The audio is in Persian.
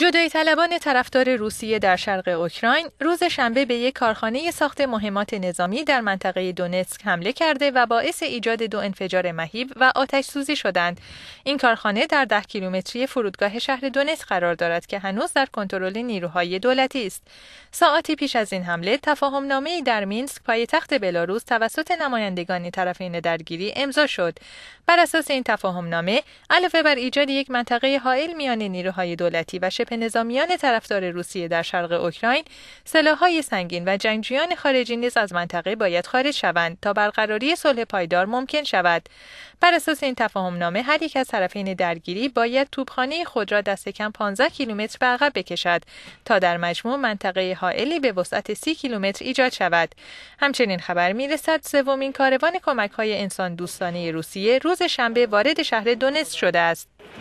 جدای طلبان طرفدار روسیه در شرق اوکراین روز شنبه به یک کارخانه ساخت مهمات نظامی در منطقه دونتسک حمله کرده و باعث ایجاد دو انفجار مهیب و آتش سوزی شدند. این کارخانه در ده کیلومتری فرودگاه شهر دونتسک قرار دارد که هنوز در کنترل نیروهای دولتی است. ساعتی پیش از این حمله تفاهم نامه در مینسک پایتخت بلاروس توسط نمایندگان طرفین درگیری امضا شد. بر اساس این تفاهم نامه علاوه بر ایجاد یک منطقه حائل میان نیروهای دولتی و شبه نظامیان طرفدار روسیه در شرق اوکراین سلاحهای سنگین و جنگجویان خارجی نیز از منطقه باید خارج شوند تا برقراری صلح پایدار ممکن شود بر اساس این تفاهم نامه هر یک از طرفین درگیری باید توپخانه خود را دست کم 15 کیلومتر به عقب بکشد تا در مجموع منطقه حائلی به وسعت 30 کیلومتر ایجاد شود همچنین خبر میرسد سومین کاروان کمک های انسان دوستانه روسیه روز شنبه وارد شهر دونست شده است